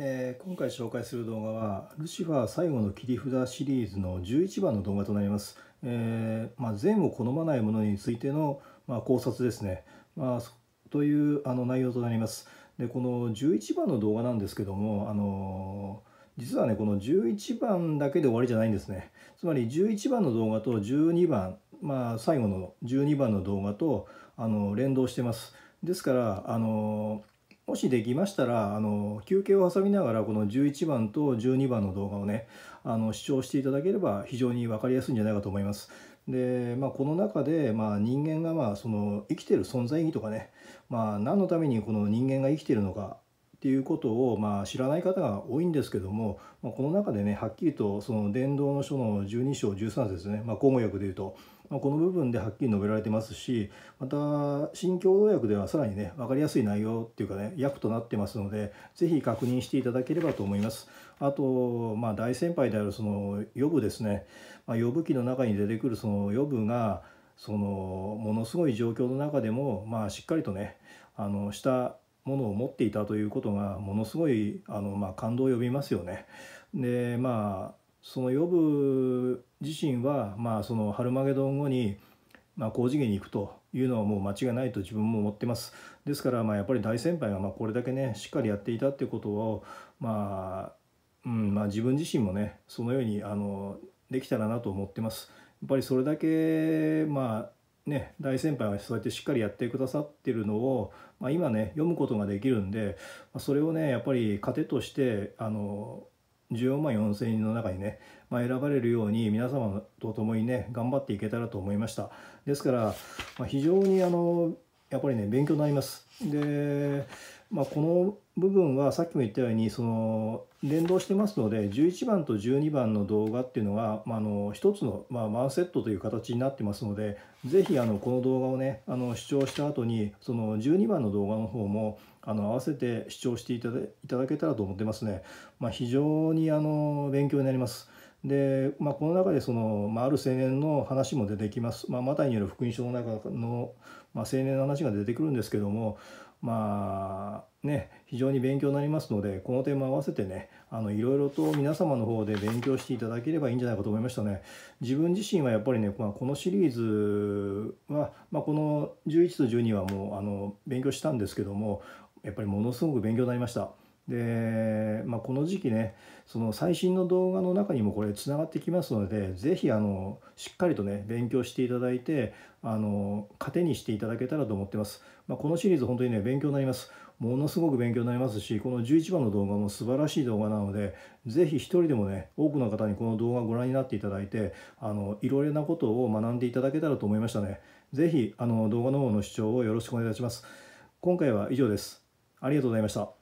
えー、今回紹介する動画は「ルシファー最後の切り札」シリーズの11番の動画となります。えーまあ、善を好まないものについての、まあ、考察ですね、まあ、というあの内容となります。でこの11番の動画なんですけども、あのー、実はねこの11番だけで終わりじゃないんですね。つまり11番の動画と12番、まあ、最後の12番の動画とあの連動してます。ですから、あのもしできましたらあの休憩を挟みながらこの11番と12番の動画をねあの視聴していただければ非常に分かりやすいんじゃないかと思います。でまあ、この中で、まあ、人間がまあその生きてる存在意義とかね、まあ、何のためにこの人間が生きてるのかっていうことを、まあ、知らない方が多いんですけども、まあ、この中でねはっきりとその伝道の書の12章13節ですね、まあ、口語訳で言うとまあ、この部分ではっきり述べられてますしまた新共同訳ではさらにね分かりやすい内容っていうかね訳となってますので是非確認していただければと思います。あと、まあ、大先輩であるそのヨブですね、まあ、ヨブ記の中に出てくるそのヨブがそのものすごい状況の中でも、まあ、しっかりとねあのしたものを持っていたということがものすごいあの、まあ、感動を呼びますよね。でまあそのヨブ自身は、まあ、そのハルマゲドン後に、まあ、高次元に行くというのはもう間違いないと自分も思ってます。ですから、まあ、やっぱり大先輩がまこれだけねしっかりやっていたっていうことを、まあうんまあ、自分自身もねそのようにあのできたらなと思ってます。やっぱりそれだけ、まあね、大先輩がそうやってしっかりやってくださってるのを、まあ、今ね読むことができるんで、まあ、それをねやっぱり糧としてあの14万4000人の中にね、まあ、選ばれるように皆様と共にね頑張っていけたらと思いましたですから、まあ、非常にあのやっぱりね勉強になりますでまあ、この部分はさっきも言ったようにその連動してますので11番と12番の動画っていうのが、まあ、一つの、まあ、ワンセットという形になってますのでぜひあのこの動画をねあの視聴した後にその12番の動画の方もあの合わせて視聴していただけたらと思ってますね。まあ、非常にあの勉強になります。で、まあ、この中でその、まあ、ある青年の話も出てきます、まあ、マタイによる福音書の中の、まあ、青年の話が出てくるんですけども、まあね非常に勉強になりますのでこの点も合わせてねあのいろいろと皆様の方で勉強していただければいいんじゃないかと思いましたね自分自身はやっぱりね、まあ、このシリーズは、まあ、この11と12はもうあの勉強したんですけどもやっぱりものすごく勉強になりました。で、まあ、この時期ねその最新の動画の中にもこれつながってきますので是非あのしっかりとね勉強していただいてあの糧にしていただけたらと思ってます、まあ、このシリーズ本当にね勉強になりますものすごく勉強になりますしこの11番の動画も素晴らしい動画なので是非一人でもね多くの方にこの動画をご覧になっていただいてあのいろいろなことを学んでいただけたらと思いましたね是非あの動画の方の視聴をよろしくお願いいたします今回は以上ですありがとうございました